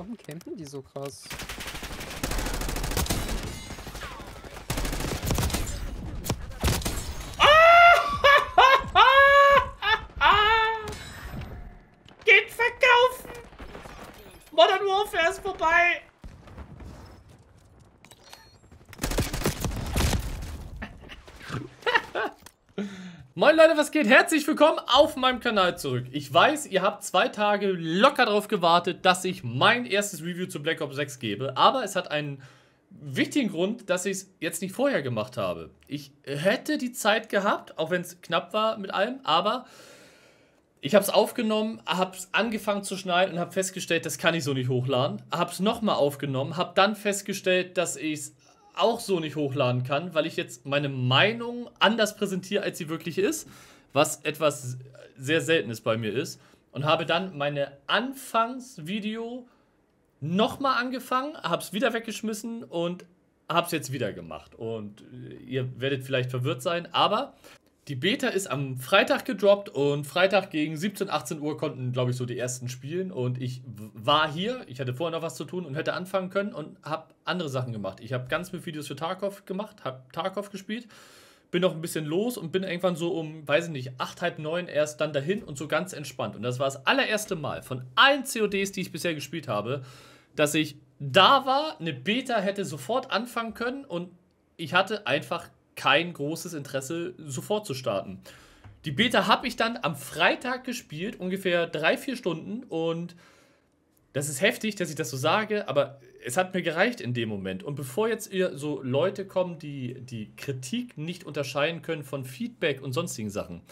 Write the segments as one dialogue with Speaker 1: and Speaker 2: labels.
Speaker 1: Warum campen die so krass? Moin Leute, was geht? Herzlich willkommen auf meinem Kanal zurück. Ich weiß, ihr habt zwei Tage locker darauf gewartet, dass ich mein erstes Review zu Black Ops 6 gebe, aber es hat einen wichtigen Grund, dass ich es jetzt nicht vorher gemacht habe. Ich hätte die Zeit gehabt, auch wenn es knapp war mit allem, aber ich habe es aufgenommen, habe es angefangen zu schneiden und habe festgestellt, das kann ich so nicht hochladen. Habe es nochmal aufgenommen, habe dann festgestellt, dass ich es auch so nicht hochladen kann, weil ich jetzt meine Meinung anders präsentiere, als sie wirklich ist, was etwas sehr Seltenes bei mir ist. Und habe dann meine Anfangsvideo nochmal angefangen, habe es wieder weggeschmissen und habe es jetzt wieder gemacht. Und äh, ihr werdet vielleicht verwirrt sein, aber die Beta ist am Freitag gedroppt und Freitag gegen 17, 18 Uhr konnten, glaube ich, so die ersten spielen. Und ich war hier, ich hatte vorher noch was zu tun und hätte anfangen können und habe andere Sachen gemacht. Ich habe ganz viele Videos für Tarkov gemacht, habe Tarkov gespielt, bin noch ein bisschen los und bin irgendwann so um, weiß ich nicht, 8, halb 9 erst dann dahin und so ganz entspannt. Und das war das allererste Mal von allen CODs, die ich bisher gespielt habe, dass ich da war, eine Beta hätte sofort anfangen können und ich hatte einfach kein großes Interesse, sofort zu starten. Die Beta habe ich dann am Freitag gespielt, ungefähr drei, vier Stunden. Und das ist heftig, dass ich das so sage, aber es hat mir gereicht in dem Moment. Und bevor jetzt so Leute kommen, die die Kritik nicht unterscheiden können von Feedback und sonstigen Sachen.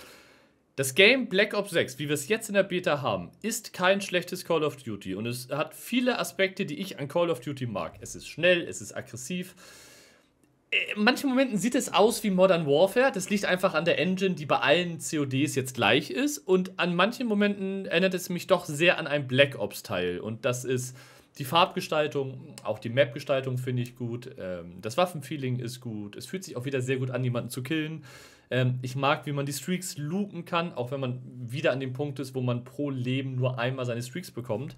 Speaker 1: Das Game Black Ops 6, wie wir es jetzt in der Beta haben, ist kein schlechtes Call of Duty und es hat viele Aspekte, die ich an Call of Duty mag. Es ist schnell, es ist aggressiv äh, in manchen Momenten sieht es aus wie Modern Warfare. Das liegt einfach an der Engine, die bei allen CODs jetzt gleich ist. Und an manchen Momenten erinnert es mich doch sehr an einen Black Ops-Teil. Und das ist die Farbgestaltung, auch die Map-Gestaltung finde ich gut. Ähm, das Waffenfeeling ist gut. Es fühlt sich auch wieder sehr gut an, jemanden zu killen. Ähm, ich mag, wie man die Streaks loopen kann, auch wenn man wieder an dem Punkt ist, wo man pro Leben nur einmal seine Streaks bekommt.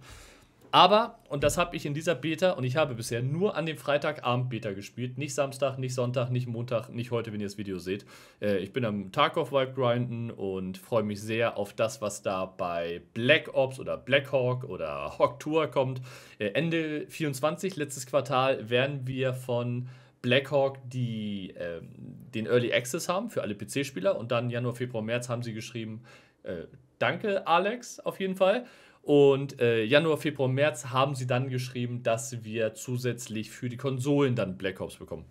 Speaker 1: Aber, und das habe ich in dieser Beta, und ich habe bisher nur an dem Freitagabend Beta gespielt, nicht Samstag, nicht Sonntag, nicht Montag, nicht heute, wenn ihr das Video seht. Äh, ich bin am Tag Tarkov-Vibe grinden und freue mich sehr auf das, was da bei Black Ops oder Black Hawk oder Hawk Tour kommt. Äh, Ende 24, letztes Quartal, werden wir von Blackhawk, die äh, den Early Access haben für alle PC-Spieler und dann Januar, Februar, März haben sie geschrieben, äh, danke Alex auf jeden Fall. Und äh, Januar, Februar, März haben sie dann geschrieben, dass wir zusätzlich für die Konsolen dann Black Ops bekommen.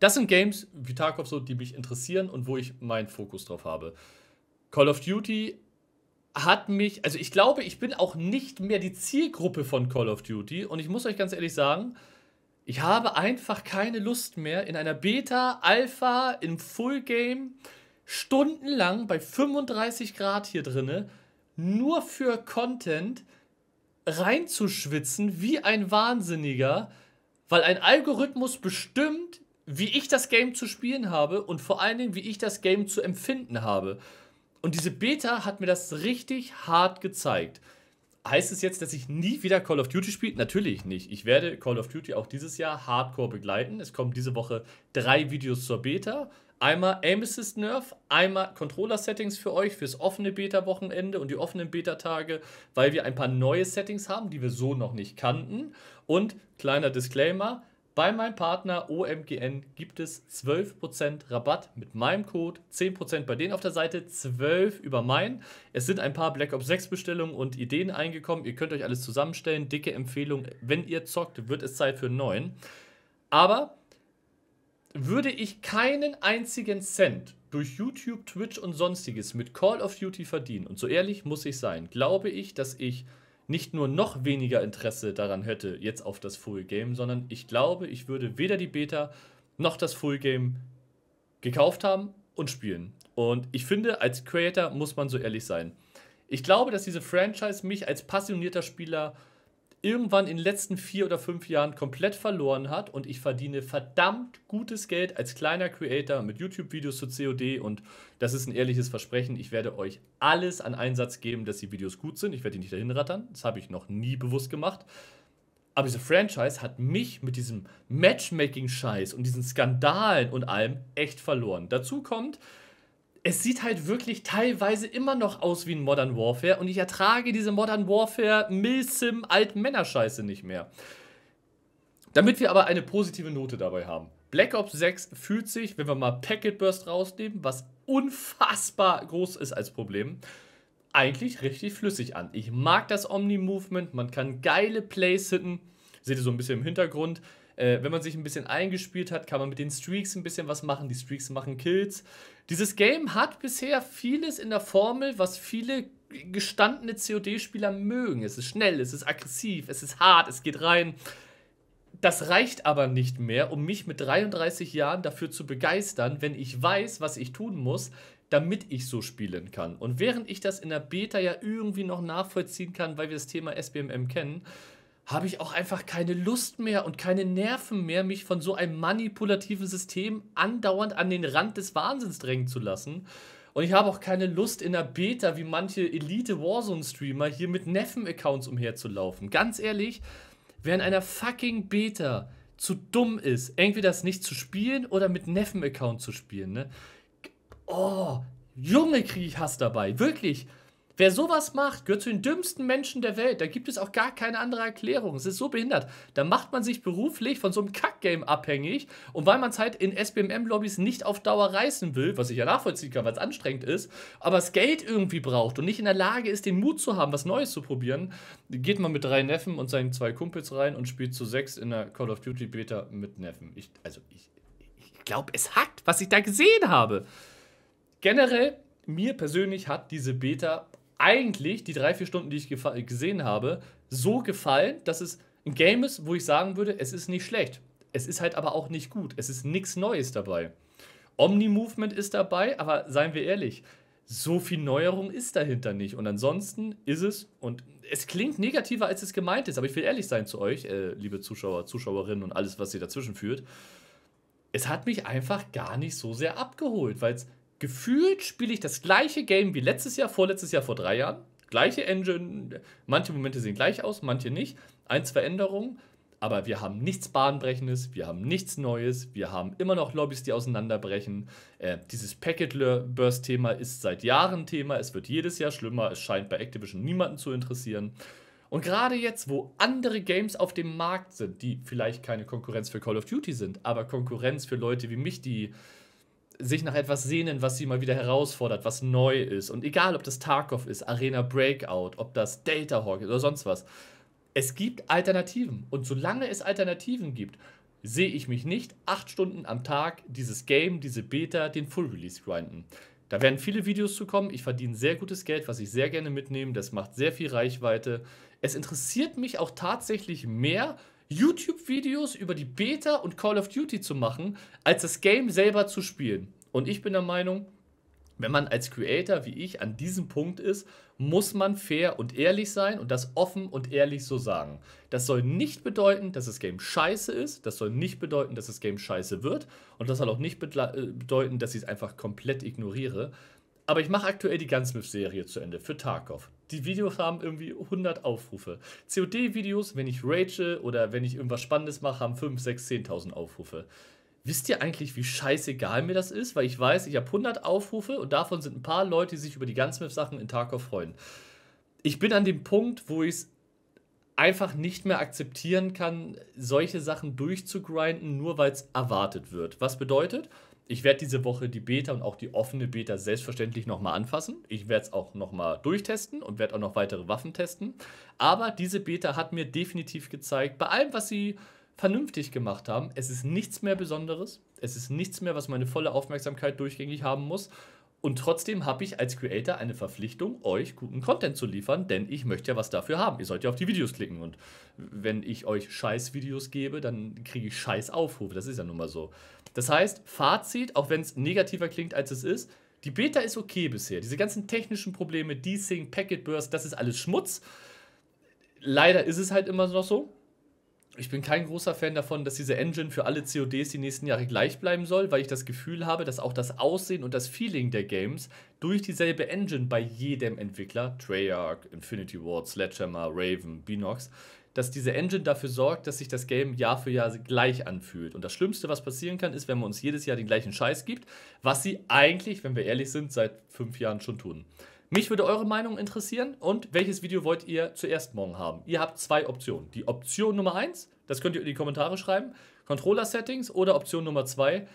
Speaker 1: Das sind Games wie Tarkov so, die mich interessieren und wo ich meinen Fokus drauf habe. Call of Duty hat mich, also ich glaube, ich bin auch nicht mehr die Zielgruppe von Call of Duty und ich muss euch ganz ehrlich sagen, ich habe einfach keine Lust mehr in einer Beta, Alpha, im Full Game stundenlang bei 35 Grad hier drinne nur für Content reinzuschwitzen wie ein Wahnsinniger, weil ein Algorithmus bestimmt, wie ich das Game zu spielen habe und vor allen Dingen, wie ich das Game zu empfinden habe. Und diese Beta hat mir das richtig hart gezeigt. Heißt es jetzt, dass ich nie wieder Call of Duty spiele? Natürlich nicht. Ich werde Call of Duty auch dieses Jahr hardcore begleiten. Es kommen diese Woche drei Videos zur Beta. Einmal Aim Assist Nerf, einmal Controller Settings für euch fürs offene Beta Wochenende und die offenen Beta Tage, weil wir ein paar neue Settings haben, die wir so noch nicht kannten. Und kleiner Disclaimer, bei meinem Partner OMGN gibt es 12% Rabatt mit meinem Code, 10% bei denen auf der Seite, 12 über meinen. Es sind ein paar Black Ops 6 Bestellungen und Ideen eingekommen. Ihr könnt euch alles zusammenstellen. Dicke Empfehlung, wenn ihr zockt, wird es Zeit für einen neuen. Aber würde ich keinen einzigen Cent durch YouTube, Twitch und sonstiges mit Call of Duty verdienen, und so ehrlich muss ich sein, glaube ich, dass ich nicht nur noch weniger Interesse daran hätte, jetzt auf das Full Game, sondern ich glaube, ich würde weder die Beta noch das Full Game gekauft haben und spielen. Und ich finde, als Creator muss man so ehrlich sein. Ich glaube, dass diese Franchise mich als passionierter Spieler irgendwann in den letzten vier oder fünf Jahren komplett verloren hat und ich verdiene verdammt gutes Geld als kleiner Creator mit YouTube-Videos zu COD und das ist ein ehrliches Versprechen. Ich werde euch alles an Einsatz geben, dass die Videos gut sind. Ich werde die nicht dahin rattern. Das habe ich noch nie bewusst gemacht. Aber diese Franchise hat mich mit diesem Matchmaking-Scheiß und diesen Skandalen und allem echt verloren. Dazu kommt, es sieht halt wirklich teilweise immer noch aus wie ein Modern Warfare und ich ertrage diese Modern Warfare Milsim Altmännerscheiße nicht mehr. Damit wir aber eine positive Note dabei haben. Black Ops 6 fühlt sich, wenn wir mal Packet Burst rausnehmen, was unfassbar groß ist als Problem, eigentlich richtig flüssig an. Ich mag das Omni-Movement, man kann geile Plays hitten. Seht ihr so ein bisschen im Hintergrund. Äh, wenn man sich ein bisschen eingespielt hat, kann man mit den Streaks ein bisschen was machen. Die Streaks machen Kills. Dieses Game hat bisher vieles in der Formel, was viele gestandene COD-Spieler mögen. Es ist schnell, es ist aggressiv, es ist hart, es geht rein. Das reicht aber nicht mehr, um mich mit 33 Jahren dafür zu begeistern, wenn ich weiß, was ich tun muss, damit ich so spielen kann. Und während ich das in der Beta ja irgendwie noch nachvollziehen kann, weil wir das Thema SBMM kennen, habe ich auch einfach keine Lust mehr und keine Nerven mehr, mich von so einem manipulativen System andauernd an den Rand des Wahnsinns drängen zu lassen. Und ich habe auch keine Lust, in der Beta wie manche Elite Warzone-Streamer hier mit Neffen-Accounts umherzulaufen. Ganz ehrlich, wer in einer fucking Beta zu dumm ist, entweder das nicht zu spielen oder mit Neffen-Account zu spielen, ne? Oh, Junge, kriege ich Hass dabei. Wirklich. Wer sowas macht, gehört zu den dümmsten Menschen der Welt. Da gibt es auch gar keine andere Erklärung. Es ist so behindert. Da macht man sich beruflich von so einem Kackgame abhängig. Und weil man es halt in SBMM-Lobbys nicht auf Dauer reißen will, was ich ja nachvollziehen kann, weil es anstrengend ist, aber das Geld irgendwie braucht und nicht in der Lage ist, den Mut zu haben, was Neues zu probieren, geht man mit drei Neffen und seinen zwei Kumpels rein und spielt zu sechs in der Call of Duty Beta mit Neffen. Ich, also ich, ich glaube, es hackt, was ich da gesehen habe. Generell, mir persönlich hat diese Beta eigentlich die drei, vier Stunden, die ich gesehen habe, so gefallen, dass es ein Game ist, wo ich sagen würde, es ist nicht schlecht. Es ist halt aber auch nicht gut. Es ist nichts Neues dabei. Omni-Movement ist dabei, aber seien wir ehrlich, so viel Neuerung ist dahinter nicht. Und ansonsten ist es, und es klingt negativer, als es gemeint ist, aber ich will ehrlich sein zu euch, äh, liebe Zuschauer, Zuschauerinnen und alles, was ihr dazwischen führt. Es hat mich einfach gar nicht so sehr abgeholt, weil es gefühlt spiele ich das gleiche Game wie letztes Jahr, vorletztes Jahr, vor drei Jahren. Gleiche Engine, manche Momente sehen gleich aus, manche nicht. Ein, zwei Änderungen, aber wir haben nichts Bahnbrechendes, wir haben nichts Neues, wir haben immer noch Lobbys, die auseinanderbrechen. Äh, dieses Packet-Burst-Thema ist seit Jahren Thema, es wird jedes Jahr schlimmer, es scheint bei Activision niemanden zu interessieren. Und gerade jetzt, wo andere Games auf dem Markt sind, die vielleicht keine Konkurrenz für Call of Duty sind, aber Konkurrenz für Leute wie mich, die sich nach etwas sehnen, was sie mal wieder herausfordert, was neu ist. Und egal, ob das Tarkov ist, Arena Breakout, ob das Delta Hawk ist oder sonst was. Es gibt Alternativen. Und solange es Alternativen gibt, sehe ich mich nicht acht Stunden am Tag dieses Game, diese Beta, den Full Release grinden. Da werden viele Videos zu kommen. Ich verdiene sehr gutes Geld, was ich sehr gerne mitnehme. Das macht sehr viel Reichweite. Es interessiert mich auch tatsächlich mehr, YouTube-Videos über die Beta und Call of Duty zu machen, als das Game selber zu spielen. Und ich bin der Meinung, wenn man als Creator wie ich an diesem Punkt ist, muss man fair und ehrlich sein und das offen und ehrlich so sagen. Das soll nicht bedeuten, dass das Game scheiße ist, das soll nicht bedeuten, dass das Game scheiße wird und das soll auch nicht äh, bedeuten, dass ich es einfach komplett ignoriere, aber ich mache aktuell die Gunsmith-Serie zu Ende für Tarkov. Die Videos haben irgendwie 100 Aufrufe. COD-Videos, wenn ich rage oder wenn ich irgendwas Spannendes mache, haben 5, 6, 10.000 Aufrufe. Wisst ihr eigentlich, wie scheißegal mir das ist? Weil ich weiß, ich habe 100 Aufrufe und davon sind ein paar Leute, die sich über die Gunsmith-Sachen in Tarkov freuen. Ich bin an dem Punkt, wo ich es einfach nicht mehr akzeptieren kann, solche Sachen durchzugrinden, nur weil es erwartet wird. Was bedeutet, ich werde diese Woche die Beta und auch die offene Beta selbstverständlich nochmal anfassen. Ich werde es auch nochmal durchtesten und werde auch noch weitere Waffen testen. Aber diese Beta hat mir definitiv gezeigt, bei allem, was sie vernünftig gemacht haben, es ist nichts mehr Besonderes. Es ist nichts mehr, was meine volle Aufmerksamkeit durchgängig haben muss. Und trotzdem habe ich als Creator eine Verpflichtung, euch guten Content zu liefern, denn ich möchte ja was dafür haben. Ihr sollt ja auf die Videos klicken. Und wenn ich euch Scheiß-Videos gebe, dann kriege ich Scheiß-Aufrufe. Das ist ja nun mal so. Das heißt, Fazit, auch wenn es negativer klingt, als es ist, die Beta ist okay bisher. Diese ganzen technischen Probleme, Desync, Packet Burst, das ist alles Schmutz. Leider ist es halt immer noch so ich bin kein großer Fan davon, dass diese Engine für alle CODs die nächsten Jahre gleich bleiben soll, weil ich das Gefühl habe, dass auch das Aussehen und das Feeling der Games durch dieselbe Engine bei jedem Entwickler, Treyarch, Infinity Ward, Sledgehammer, Raven, Binox, dass diese Engine dafür sorgt, dass sich das Game Jahr für Jahr gleich anfühlt. Und das Schlimmste, was passieren kann, ist, wenn man uns jedes Jahr den gleichen Scheiß gibt, was sie eigentlich, wenn wir ehrlich sind, seit fünf Jahren schon tun. Mich würde eure Meinung interessieren und welches Video wollt ihr zuerst morgen haben? Ihr habt zwei Optionen. Die Option Nummer 1, das könnt ihr in die Kommentare schreiben, Controller Settings oder Option Nummer 2,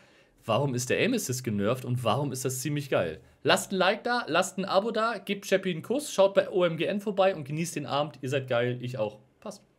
Speaker 1: warum ist der Aim Assist genervt und warum ist das ziemlich geil? Lasst ein Like da, lasst ein Abo da, gebt Chappy einen Kuss, schaut bei OMGN vorbei und genießt den Abend. Ihr seid geil, ich auch. Passt.